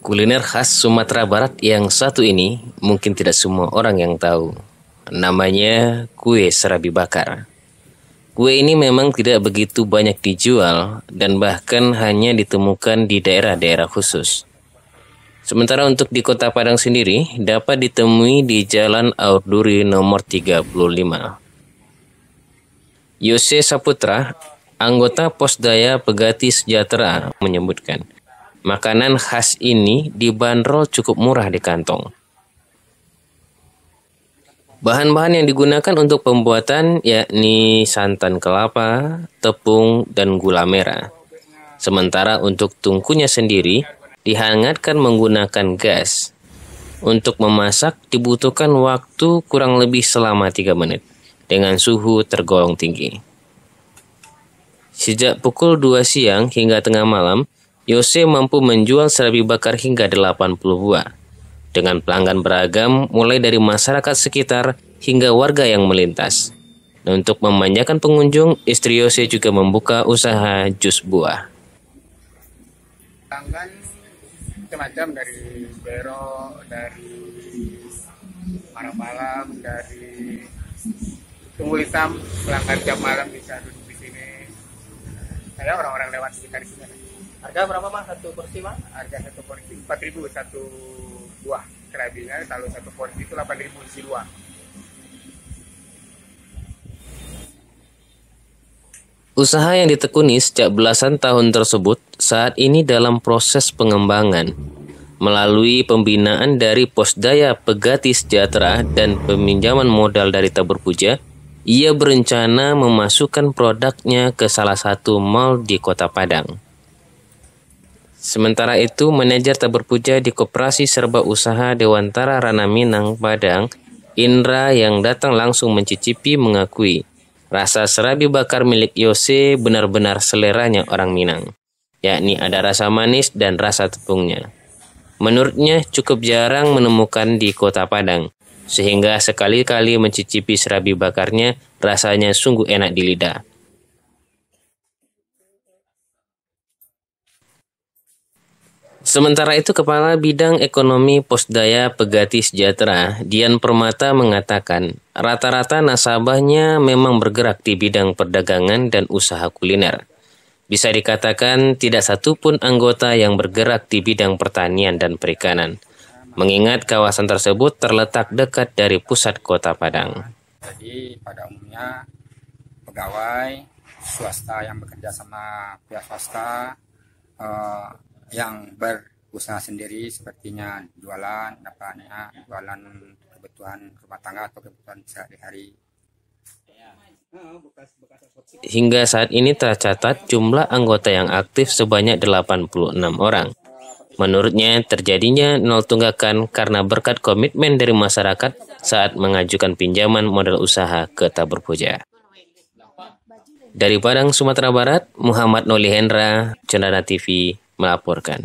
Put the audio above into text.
Kuliner khas Sumatera Barat yang satu ini mungkin tidak semua orang yang tahu. Namanya kue serabi bakar. Kue ini memang tidak begitu banyak dijual dan bahkan hanya ditemukan di daerah-daerah khusus. Sementara untuk di kota Padang sendiri dapat ditemui di Jalan Aurduri nomor 35. Yose Saputra, anggota Posdaya Pegati Sejahtera menyebutkan, Makanan khas ini dibanderol cukup murah di kantong. Bahan-bahan yang digunakan untuk pembuatan yakni santan kelapa, tepung, dan gula merah. Sementara untuk tungkunya sendiri dihangatkan menggunakan gas. Untuk memasak dibutuhkan waktu kurang lebih selama 3 menit dengan suhu tergolong tinggi. Sejak pukul 2 siang hingga tengah malam, Yose mampu menjual serabi bakar hingga 80 buah. Dengan pelanggan beragam, mulai dari masyarakat sekitar hingga warga yang melintas. Dan untuk memanjakan pengunjung, istri Yose juga membuka usaha jus buah. Pelanggan macam-macam dari Bero, dari Marah Malam, dari Tunggu Hitam, pelanggan jam malam bisa duduk di sini. Saya orang-orang lewat sekitar di sini. Harga berapa mas? satu porsi mas? Harga satu porsi empat ribu satu buah kerabinya kalau satu porsi itu delapan ribu isi dua. Usaha yang ditekuni sejak belasan tahun tersebut saat ini dalam proses pengembangan melalui pembinaan dari Posdaya Pegati Sejahtera dan peminjaman modal dari Tabur Puja, ia berencana memasukkan produknya ke salah satu mal di Kota Padang. Sementara itu, manajer tak berpuja di Koperasi Serba Usaha Dewantara Minang, Padang, Indra yang datang langsung mencicipi mengakui, rasa serabi bakar milik Yose benar-benar seleranya orang Minang, yakni ada rasa manis dan rasa tepungnya. Menurutnya cukup jarang menemukan di kota Padang, sehingga sekali-kali mencicipi serabi bakarnya rasanya sungguh enak di lidah. Sementara itu Kepala Bidang Ekonomi Posdaya Pegati Sejahtera, Dian Permata mengatakan, rata-rata nasabahnya memang bergerak di bidang perdagangan dan usaha kuliner. Bisa dikatakan tidak satupun anggota yang bergerak di bidang pertanian dan perikanan, mengingat kawasan tersebut terletak dekat dari pusat kota Padang. Jadi pada umumnya pegawai swasta yang bekerja sama pihak swasta eh, yang berusaha sendiri sepertinya jualan dapatnya jualan kebutuhan rumah tangga atau kebutuhan sehari-hari Hingga saat ini tercatat jumlah anggota yang aktif sebanyak 86 orang. Menurutnya, terjadinya nol tunggakan karena berkat komitmen dari masyarakat saat mengajukan pinjaman modal usaha ke Tabur Puja. Dari Padang, Sumatera Barat, Muhammad Noli Hendra, Cendana TV, melaporkan.